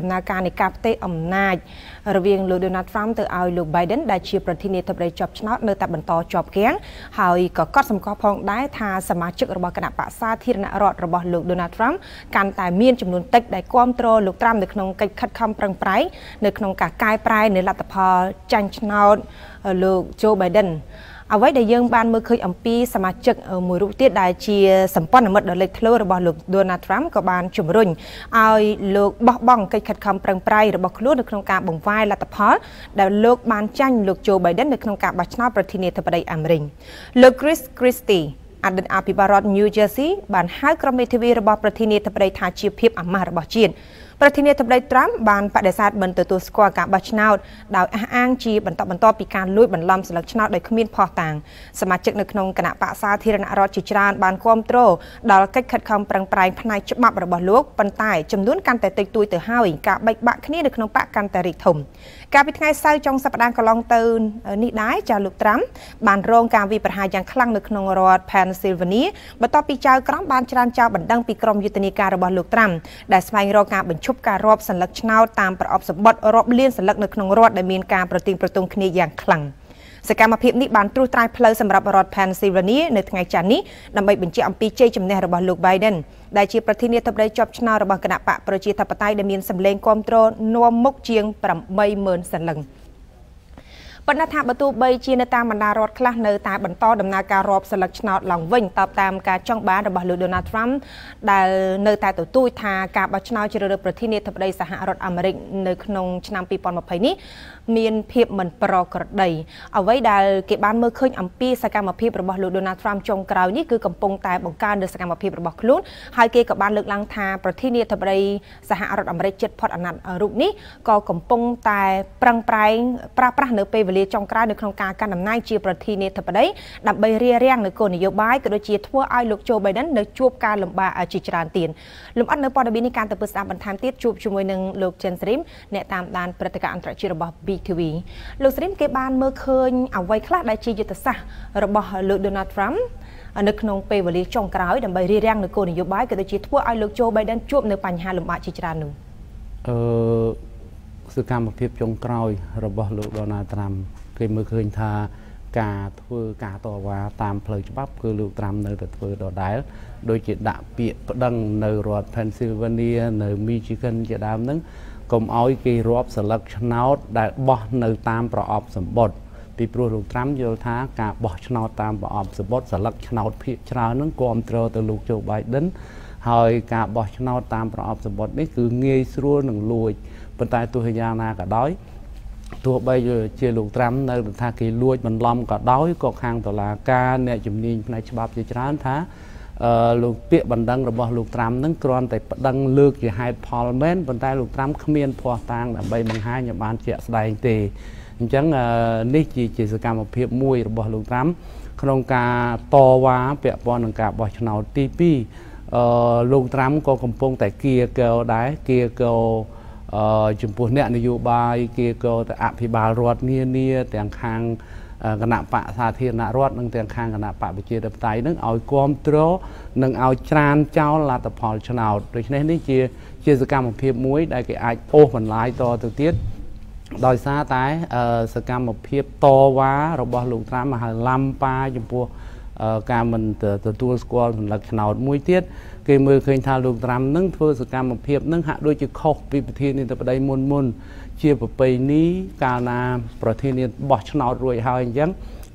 ដំណើរការនៃការផ្ទេរអំណាចរវាងលោក Donald Trump ទៅឲ្យលោក Biden ដែលជាប្រធានាធិបតីជាប់ឆ្នោតនៅតែបន្តជាប់គាំងហើយក៏កត់សម្គាល់ផងដែរថាសមាជិករបស់គណៈបក្សសាធារណរដ្ឋរបស់លោក Donald Trump កាន់តែមានចំនួនតិចដែលគ្រប់គ្រងលោក Trump នៅក្នុងកិច្ចខិតខំប្រឹងប្រែងនៅក្នុងការកែប្រែនៅលទ្ធផលចាញ់ឆ្នោតលោក Joe Biden អ្វីដែលយើងបានមើលឃើញអំពីសមាជិកមួយរូបទៀតដែលជាសម្ព័ន្ធមិត្តដ៏លេចធ្លោរបស់លោក Donald Trump ក៏បានជំរុញឲ្យលោកបោះបង់កិច្ចខិតខំប្រឹងប្រែងរបស់ខ្លួននៅក្នុងការបង្វែរលទ្ធផលដែលលោក បានចាញ់លោក Joe Biden នៅក្នុងការបោះឆ្នោតប្រធានាធិបតីអាមេរិកលោក Chris Christie អតីតអភិបាលរដ្ឋ New Jersey បានហៅក្រុមមេធាវីរបស់ប្រធានាធិបតីថាជាភាពអាម៉ាស់របស់ជាតិប្រធានាធិបតីត្រាំបានបដិសេធមិនទទួលស្គាល់ការបោះឆ្នោតដោយអះអាងជាបន្តបន្ទាប់ពីការលួចបន្លំស្លឹកឆ្នោតដោយគ្មានភស្តុតាងសមាជិកនៅក្នុងគណៈបកសាធារណរដ្ឋជាច្រើនបានគាំទ្រដល់កិច្ចខិតខំប្រឹងប្រែងផ្នែកច្បាប់របស់លោកប៉ុន្តែចំនួនកាន់តែតិចតួចទៅហើយការបែកបាក់គ្នានៅក្នុងបកកាន់តែរីកធំកាលពីថ្ងៃសៅរ៍ចុងសប្តាហ៍កន្លងទៅនេះដែរចាលោកត្រាំបានរងការវាយប្រហារយ៉ាងខ្លាំងនៅក្នុងរដ្ឋ Pennsylvania បន្ទាប់ពីចៅក្រមបានច្រានចោលបណ្ដឹងពីក្រុមយុទ្ធនាការរបស់លោកត្រាំដែលស្វែងរកការបញ្ឈប់ការរាប់សន្លឹកឆ្នោតតាមប្រអប់សម្បត្តិរាប់លានសន្លឹកនៅក្នុងរដ្ឋដែលមានការប្រទៀងប្រទង់គ្នាយ៉ាងខ្លាំងសកម្មភាពនេះបានត្រួសត្រាយផ្លូវសម្រាប់រដ្ឋផានស៊ីវនីនៅថ្ងៃច័ន្ទនេះដើម្បីបញ្ជាក់អំពីជ័យជំនះរបស់លោក Biden ដែលជាប្រធានាធិបតីជាប់ឆ្នោតរបស់គណៈបកប្រជាធិបតេយ្យដែលមានសម្លេងគាំទ្រនាំមុខជាង80000សន្លឹង។ប៉ុន្តែថាបើទោះបីជានៅតាមបណ្ដារដ្ឋខ្លះនៅតែបន្តដំណើរការរាប់សិលឹកឆ្នោតឡើងវិញតបតាមការចង់បានរបស់លោក Donald Trump ដែល នៅតែទទូចថាការបោះឆ្នោតជ្រើសរើសប្រធានាធិបតីសហរដ្ឋអាមេរិកនៅក្នុង ឆ្នាំ2020នេះមានភាពមិនប្រក្រតីអ្វីដែលគេបានមើលឃើញអំពីសកម្មភាពរបស់លោក Donald Trump ចុងក្រោយនេះគឺកំពុងតែបង្កើនលើសកម្មភាពរបស់ខ្លួនហើយគេក៏បានលើកឡើងថាប្រធានាធិបតីសហរដ្ឋអាមេរិកជិតផុតអាណត្តិរូបនេះក៏កំពុងតែប្រឹងប្រែង ប្រាស្រ័យនៅពេលវេលាលាចុងក្រោយនៅក្នុងការកាន់អំណាចជាប្រធានាធិបតីដើម្បីរៀបរៀងនៅគោលនយោបាយក៏ដូចជាធ្វើឲ្យលោកโจ Biden នៅជួបការលំបាកជាច្រើនទៀតលំអិតនៅព័ត៌មាននេះការទៅពឹស្ដាប់បន្ថែមទៀតជួបជាមួយនឹងលោក Chen Srim អ្នកតាមដានព្រឹត្តិការណ៍អន្តរជាតិរបស់ BTV លោក Srim គេបានមើលឃើញអ្វីខ្លះដែលជាយុទ្ធសាស្ត្ររបស់លោក Donald Trump នៅក្នុងពេលវេលាចុងក្រោយដើម្បីរៀបរៀងនៅគោលនយោបាយក៏ដូចជាធ្វើឲ្យលោកโจ Biden ជួបនៅបញ្ហាលំបាកជាច្រើននោះអឺសកម្មភាពចុងក្រោយរបស់ លោកដូណាល់ត្រាំ គេមើលឃើញថា ការធ្វើការតវ៉ាតាមផ្លូវច្បាប់គឺលោកត្រាំនៅតែធ្វើដដែលដូចជាដាក់ពាក្យប្តឹងនៅរដ្ឋ Pennsylvania នៅ Michigan ជាដើមហ្នឹងកុំឲ្យគេរាប់សន្លឹកឆ្នោតដែលបោះនៅតាម ប្រអប់សម្បត្តិពីព្រោះលោកត្រាំយល់ថាការបោះឆ្នោតតាមប្រអប់សម្បត្តិសន្លឹកឆ្នោតភាកច្រើនហ្នឹងគ្រប់គ្រងទៅលោកជូបៃដិនហើយការបោះឆ្នោតតាមប្រអប់សម្បត្តិនេះគឺងាយស្រួលនឹងលួចប៉ុន្តែទោះយ៉ាងណាក៏ដោយទោះបីជាលោកត្រាំនៅថាគេលួច បន្លំក៏ដោយក៏ខាងតុលាការអ្នកជំនាញផ្នែកច្បាប់ជាច្រើន ថាអឺលោកពាក្យបណ្ដឹងរបស់លោកត្រាំនឹងគ្រាន់តែប្តឹង លើកជាហេតុផលមែនប៉ុន្តែលោកត្រាំគ្មានភ័ស្តុតាងដើម្បីបង្ហាញឲ្យបាន ជាក់ស្ដែងទេអញ្ចឹងនេះជាជាសកម្មភាពមួយរបស់លោកត្រាំ ក្នុងការតវ៉ាពាក់ព័ន្ធនឹងការបោះឆ្នោតទី2អឺលោកត្រាំក៏កំពុងតែគៀកោដែរគៀកោចំពោះអ្នកនយោបាយគេក៏ទៅអភិបាលរដ្ឋនានាទាំងខាងគណៈបកសាធារណរដ្ឋនិងទាំងខាងគណៈបកប្រជាធិបតេយ្យនឹងឲ្យគ្រប់គ្រងនិងឲ្យច្រានចោលលទ្ធផលឆ្នោតដូច្នេះនេះជាជាសកម្មភាពមួយ ដែលគេអាចអូសបន្លាយតទៅទៀតដោយសារតែសកម្មភាពតវ៉ារបស់លោកត្រាំមហាឡាំប៉ាចំពោះការមិនទទួលស្គាល់សម្លឹកឆ្នោតមួយទៀតគេមើលឃើញថាលោកត្រាំនឹងធ្វើសកម្មភាពនឹងហាក់ដូចជាខុសពីប្រធានាធិបតីមុនមុនជាប្រពៃណីកាលណា ប្រធានាធិបតីបោះឆ្នោតរួចហើយអញ្ចឹង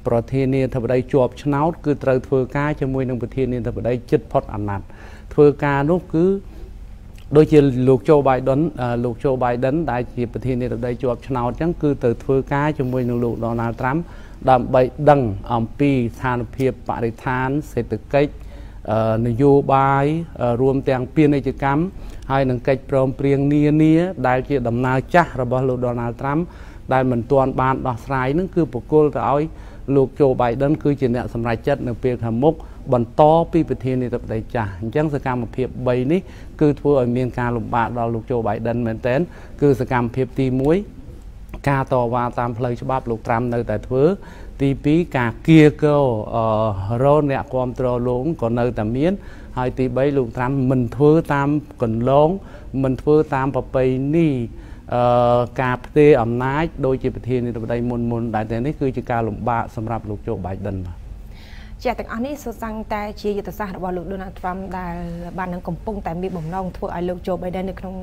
ប្រធានាធិបតីជាប់ឆ្នោត គឺត្រូវធ្វើការជាមួយនឹងប្រធានាធិបតីជិតផុតអាណត្តិធ្វើការនោះគឺដូចជាលោក Joe Biden លោក Joe Biden ដែលជាប្រធានាធិបតីជាប់ឆ្នោតអញ្ចឹងគឺទៅធ្វើការជាមួយនឹងលោក Donald Trump ដើម្បីដឹងអំពីស្ថានភាពបរិស្ថាន សេដ្ឋកិច្ចនយោបាយរួមទាំងពាណិជ្ជកម្មហើយនឹងកិច្ចព្រមព្រៀងនានាដែលជាដំណើរចាស់របស់លោក Donald Trump ដែលមិនទាន់បានដោះស្រាយនឹងគឺប្រគល់ទៅឲ្យលោក Joe Biden គឺជាអ្នកសម្រេចចិត្តនៅពេលខាងមុខបន្តពីប្រធានាធិបតីចាស់អញ្ចឹងសកម្មភាព3នេះគឺធ្វើឲ្យមានការលំបាកដល់លោក Joe Biden មែនទែនគឺសកម្មភាពទី1ការតវ៉ាតាមផ្លូវច្បាប់លោកត្រាំនៅតែធ្វើ ទី2ការគៀកោរោអ្នកគ្រប់គ្រងលោកក៏នៅតែមាន ហើយទី3លោកត្រាំមិនធ្វើតាមកន្លងមិនធ្វើតាមប្រពៃណីអឺការផ្ទេរអំណាចដោយជាប្រធានាធិបតីមុនមុនដែលនេះគឺជាការលំបាកសម្រាប់លោកជូបៃដិនបាទជាទាំងអស់នេះសូសាំងតែជាយុទ្ធសាស្ត្ររបស់លោក Donald Trump ដែលបាននឹងកំពុងតែមានបំណងធ្វើឲ្យលោក Joe Biden នៅក្នុង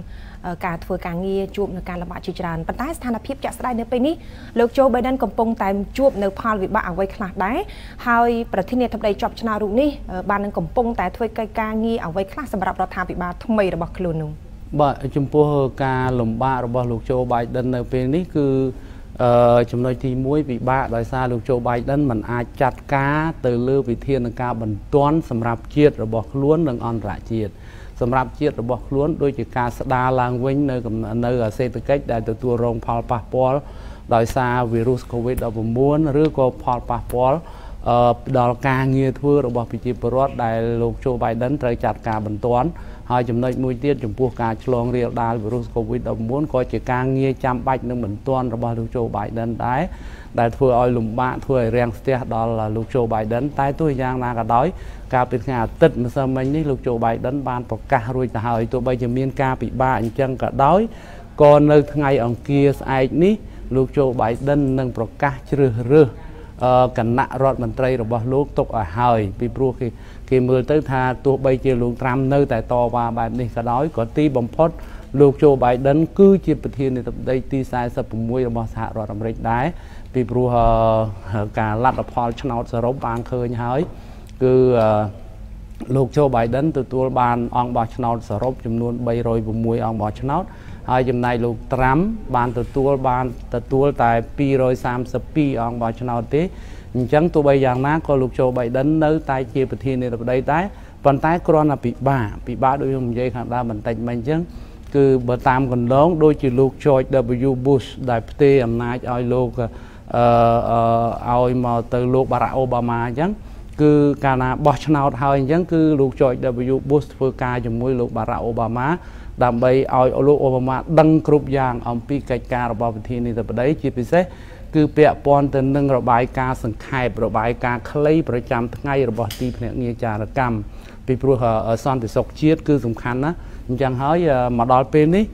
ការធ្វើការងារជួបនឹងការលំបាកជាច្រើនប៉ុន្តែស្ថានភាពជាក់ស្ដែងនៅពេលនេះលោក Joe Biden កំពុងតែជួបនៅផលវិបាកអ្វីខ្លះដែរហើយប្រធានាធិបតីជាប់ឆ្នោតរូបនេះបាននឹងកំពុងតែធ្វើកិច្ចការងារអ្វីខ្លះសម្រាប់រដ្ឋាភិបាលថ្មីរបស់ខ្លួននោះបាទចំពោះការលំបាករបស់លោក Joe Biden នៅពេលនេះគឺអឺចំណុចទី1ពិបាកដោយសារលោកជូបៃដិនមិនអាចចាត់ការទៅលើវិធានការបន្ទាន់សម្រាប់ជាតិរបស់ខ្លួននិងអន្តរជាតិសម្រាប់ជាតិរបស់ខ្លួនដូចជាការស្ដារឡើងវិញនៅនៅសេដ្ឋកិច្ចដែលទទួលរងផលប៉ះពាល់ដោយសារវីរុស COVID-19 ឬក៏ផលប៉ះពាល់ដល់ការងារធ្វើរបស់ប្រជាពលរដ្ឋដែលលោកជូបៃដិនត្រូវចាត់ការបន្ទាន់ហើយចំណុចមួយទៀតចំពោះការឆ្លងរាលដាលវីរុស COVID-19 ក៏ជាការងារចាំបាច់និងមិនទាន់របស់លោកជូបៃដិនដែរដែលធ្វើឲ្យលំបាកធ្វើឲ្យរាំងស្ទះដល់លោកជូបៃដិនតែទោះយ៉ាងណាក៏ដោយកាលពីថ្ងៃអាទិត្យម្សិលមិញនេះលោកជូបៃដិនបានប្រកាសរួចទៅហើយទោះបីជាមាន ការពិបាកអញ្ចឹងក៏ដោយក៏នៅថ្ងៃអង្គារស្អែកនេះលោកជូបៃដិននឹងប្រកាសជ្រើសរើសគណៈរដ្ឋមន្ត្រីរបស់លោកទុកឲ្យហើយពីព្រោះគេគេមើលទៅថាទោះបីជាលោកត្រាំនៅតែតវ៉ាបែបនេះក៏ដោយក៏ទីបំផុតលោកโจ Biden គឺជាប្រធាននាយកដ្ឋានទី46របស់សហរដ្ឋអាមេរិកដែរពីព្រោះការលັດផលឆ្នោតសរុបបានឃើញហើយគឺអឺលោក Joe Biden ទទួលបានអង្គបោះឆ្នោតសរុបចំនួន306អង្គបោះឆ្នោតហើយចំណែកលោក Trump បានទទួលបានទទួលតែ232អង្គបោះឆ្នោតទេអញ្ចឹងទោះបីយ៉ាងណាក៏លោក Joe Biden នៅតែជាប្រធានាធិបតីដែរប៉ុន្តែគ្រាន់តែពិបាកពិបាកដូចខ្ញុំនិយាយខាងដើមបន្តិចមិញអញ្ចឹងគឺបើតាមកន្លងដូចជាលោក George W Bush ដែលផ្ទេរអំណាចឲ្យលោកអឺឲ្យមកទៅលោក Barack Obama អញ្ចឹងគឺកាលណាបោះឆ្នោតហើយអញ្ចឹងគឺលោក George W Bush ធ្វើការជាមួយលោក Barack Obama ដើម្បីឲ្យលោកអូបាម៉ាដឹងគ្រប់យ៉ាង អំពីកិច្ចការរបស់ប្រធានាធិបតីជាពិសេស គឺពាក់ព័ន្ធទៅនឹងរបាយការណ៍សង្ខេបរបាយការណ៍ខ្លីប្រចាំថ្ងៃរបស់ទីភ្នាក់ងារចារកម្មពីព្រោះសន្តិសុខជាតិគឺសំខាន់ណាស់អញ្ចឹងហើយមកដល់ពេលនេះ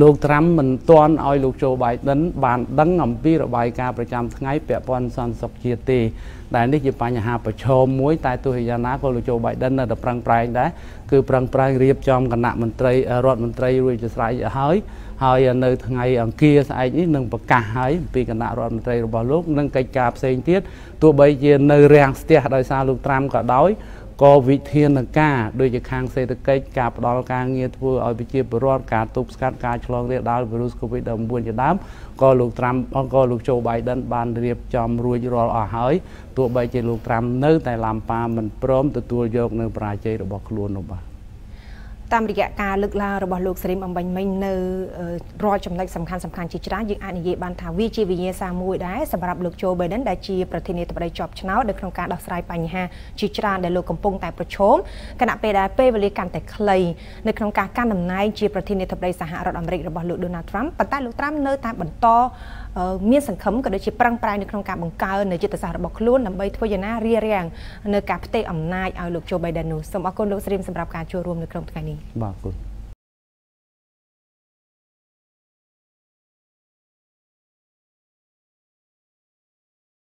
លោកត្រាំមិនទាន់ឲ្យលោកជូបៃដិនបានដឹងអំពីរបាយការណ៍ប្រចាំថ្ងៃពាក់ព័ន្ធសន្តិសុខជាតិទេដែលនេះជាបញ្ហាប្រឈមមួយតែទោះយ៉ាងណាក៏លោកជូបៃដិននៅតែប្រឹងប្រែងដែរគឺប្រឹងប្រែងរៀបចំគណៈមន្ត្រីរដ្ឋមន្ត្រីរួចស្រេចហើយហើយនៅថ្ងៃអង្គារស្អែកនេះនឹងប្រកាសហើយអំពីគណៈរដ្ឋមន្ត្រីរបស់លោកនិងកិច្ចការផ្សេងទៀតទោះបីជានៅរាំងស្ទះដោយសារលោកត្រាំក៏ដោយក៏វិធានការដូចជាខាងសេដ្ឋកិច្ចការផ្ដល់ការងារធ្វើឲ្យប្រជាពលរដ្ឋការទប់ស្កាត់ការឆ្លងរាលដាលវីរុស COVID-19 ជាដើមក៏លោកត្រាំក៏លោកโจ Biden បានរៀបចំរួចរាល់អស់ហើយទោះបីជាលោកត្រាំនៅតែឡាំប៉ាមិនព្រមទទួលយកនៅប្រាជ័យរបស់ខ្លួននោះបាទតាមរយៈការលើកឡើងរបស់លោកសេរីមអំបញ្ញមិញនៅរាល់ចំណុចសំខាន់សំខាន់ជាច្រើនយើងអាចនិយាយបានថាវាជាវិញ្ញាសាមួយដែរសម្រាប់លោកโจ Biden ដែលជាប្រធានាធិបតីជាប់ឆ្នោតនៅក្នុងការដោះស្រាយបញ្ហាជាច្រើនដែលលោកកំពុងតែប្រឈមគណៈពេលដែលពេលវេលាកាន់តែខ្លីនៅក្នុងការកាន់តំណែងជាប្រធានាធិបតីសហរដ្ឋអាមេរិករបស់លោក Donald Trump ប៉ុន្តែលោក Trump នៅតែបន្តមានសង្ឃឹមក៏ដូចជាប្រឹងប្រែងនៅក្នុងការបង្កើននៅយុទ្ធសាស្ត្ររបស់ខ្លួនដើម្បីធ្វើយ៉ាងណារារាំងនៅការផ្ទេរអំណាចឲ្យលោកជូបៃដិននោះសូមអរគុណលោកស្រីមសម្រាប់ការចូលរួមនៅក្នុងថ្ងៃនេះបាទអរគុណ